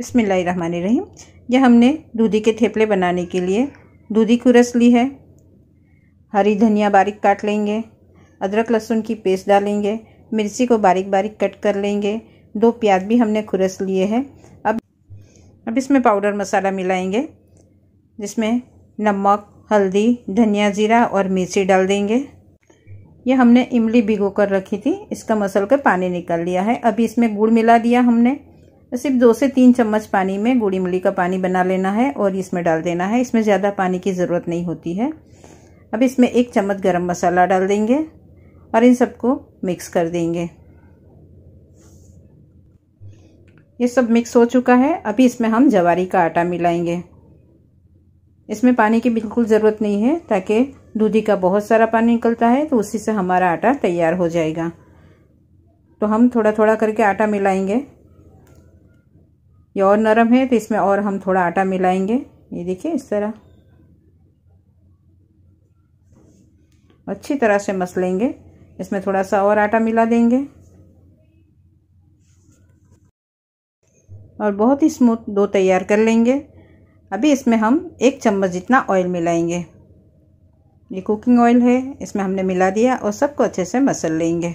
रहीम यह हमने दूधी के थेपले बनाने के लिए दूधी को रस ली है हरी धनिया बारीक काट लेंगे अदरक लहसुन की पेस्ट डालेंगे मिर्ची को बारीक बारीक कट कर लेंगे दो प्याज भी हमने खुरस लिए हैं अब अब इसमें पाउडर मसाला मिलाएंगे जिसमें नमक हल्दी धनिया जीरा और मिर्ची डाल देंगे यह हमने इमली भिगो कर रखी थी इसका मसल कर पानी निकाल लिया है अभी इसमें गुड़ मिला दिया हमने सिर्फ दो से तीन चम्मच पानी में गुड़ी मूली का पानी बना लेना है और इसमें डाल देना है इसमें ज़्यादा पानी की ज़रूरत नहीं होती है अब इसमें एक चम्मच गरम मसाला डाल देंगे और इन सबको मिक्स कर देंगे ये सब मिक्स हो चुका है अभी इसमें हम जवारी का आटा मिलाएंगे इसमें पानी की बिल्कुल ज़रूरत नहीं है ताकि दूधी का बहुत सारा पानी निकलता है तो उसी से हमारा आटा तैयार हो जाएगा तो हम थोड़ा थोड़ा करके आटा मिलाएंगे ये और नरम है तो इसमें और हम थोड़ा आटा मिलाएंगे ये देखिए इस तरह अच्छी तरह से मस लेंगे इसमें थोड़ा सा और आटा मिला देंगे और बहुत ही स्मूथ दो तैयार कर लेंगे अभी इसमें हम एक चम्मच जितना ऑयल मिलाएंगे ये कुकिंग ऑयल है इसमें हमने मिला दिया और सबको अच्छे से मसल लेंगे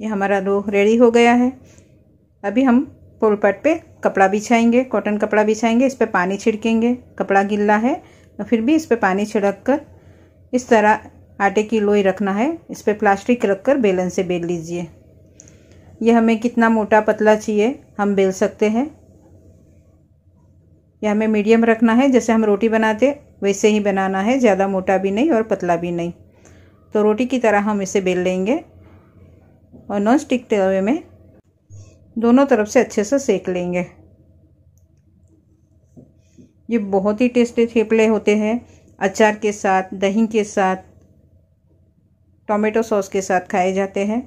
ये हमारा रो रेडी हो गया है अभी हम पोल पाट पे कपड़ा बिछाएंगे कॉटन कपड़ा बिछाएंगे इस पर पानी छिड़केंगे कपड़ा गिल्ला है तो फिर भी इस पर पानी छिड़क कर इस तरह आटे की लोई रखना है इस पर प्लास्टिक रख कर बेलन से बेल लीजिए यह हमें कितना मोटा पतला चाहिए हम बेल सकते हैं यह हमें मीडियम रखना है जैसे हम रोटी बनाते वैसे ही बनाना है ज़्यादा मोटा भी नहीं और पतला भी नहीं तो रोटी की तरह हम इसे बेल लेंगे और नॉन स्टिक तवे में दोनों तरफ से अच्छे से सेक लेंगे ये बहुत ही टेस्टी थेपले होते हैं अचार के साथ दही के साथ टोमेटो सॉस के साथ खाए जाते हैं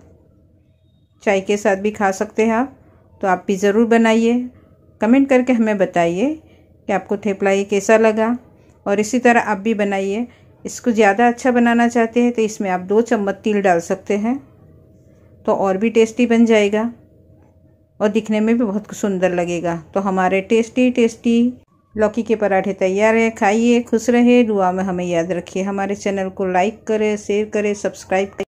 चाय के साथ भी खा सकते हैं आप तो आप भी ज़रूर बनाइए कमेंट करके हमें बताइए कि आपको थेपला ये कैसा लगा और इसी तरह आप भी बनाइए इसको ज़्यादा अच्छा बनाना चाहते हैं तो इसमें आप दो चम्मच तिल डाल सकते हैं तो और भी टेस्टी बन जाएगा और दिखने में भी बहुत सुंदर लगेगा तो हमारे टेस्टी टेस्टी लौकी के पराठे तैयार है खाइए खुश रहे दुआ में हमें याद रखिए हमारे चैनल को लाइक करें शेयर करें सब्सक्राइब करें